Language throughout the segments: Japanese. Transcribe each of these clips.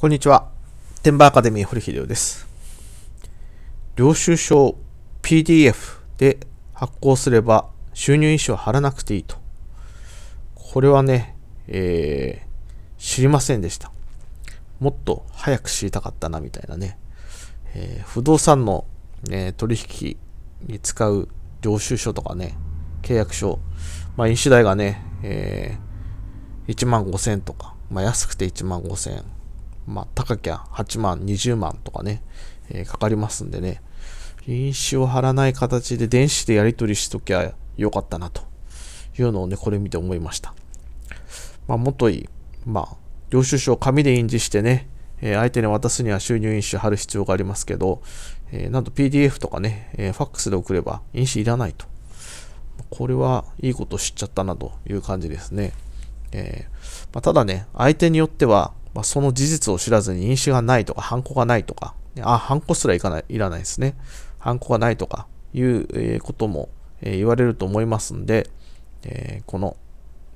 こんにちは。テンバーアカデミー堀秀夫です。領収書 PDF で発行すれば収入印紙を貼らなくていいと。これはね、えー、知りませんでした。もっと早く知りたかったなみたいなね。えー、不動産の、ね、取引に使う領収書とかね、契約書、まあ、印紙代がね、えー、1万5000とか、まあ、安くて1万5000まあ、高きゃ8万、20万とかね、えー、かかりますんでね、印紙を貼らない形で電子でやり取りしときゃよかったなというのをね、これ見て思いました。まあ、もっといい、まあ、領収書を紙で印字してね、えー、相手に渡すには収入印紙貼る必要がありますけど、えー、なんと PDF とかね、えー、ファックスで送れば印紙いらないと。これはいいこと知っちゃったなという感じですね。えーまあ、ただね、相手によっては、まあ、その事実を知らずに飲酒がないとか、犯行がないとか、あ、犯行すらいかない、いらないですね。犯行がないとかいうことも言われると思いますんで、えー、この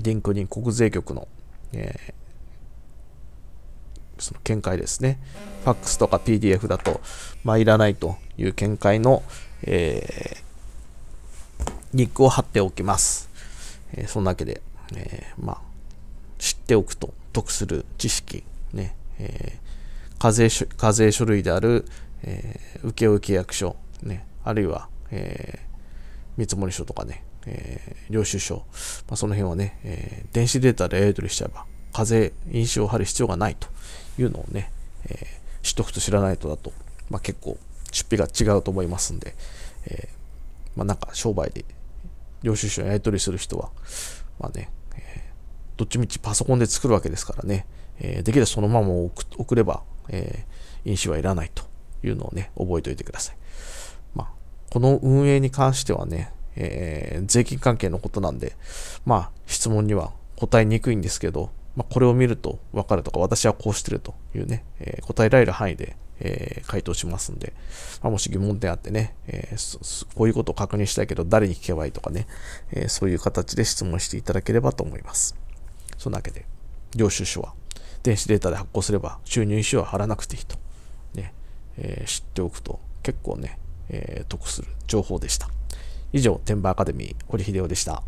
リンクリン国税局の、えー、その見解ですね。ファックスとか PDF だと、まあ、いらないという見解の、えー、リンクを貼っておきます。えー、そんなわけで、えー、まあっておくと得する知識、ねえー、課税課税書類である、えー、請負契約書、ね、あるいは、えー、見積書とかね、えー、領収書、まあ、その辺はね、えー、電子データでやり取りしちゃえば、課税、印紙を貼る必要がないというのをね、えー、知っとくと知らないとだと、まあ、結構出費が違うと思いますんで、えー、まあ、なんか商売で領収書をやり取りする人は、まあね、どっちみちパソコンで作るわけですからね、えー、できればそのまま送れば、えー、印紙はいらないというのをね、覚えておいてください。まあ、この運営に関してはね、えー、税金関係のことなんで、まあ、質問には答えにくいんですけど、まあ、これを見ると分かるとか、私はこうしてるというね、えー、答えられる範囲で、えー、回答しますんで、まあ、もし疑問点あってね、えー、こういうことを確認したいけど、誰に聞けばいいとかね、えそういう形で質問していただければと思います。そんなわけで、領収書は電子データで発行すれば収入意思は貼らなくていいと、ねえー、知っておくと結構ね、えー、得する情報でした。以上、天馬アカデミー、堀秀夫でした。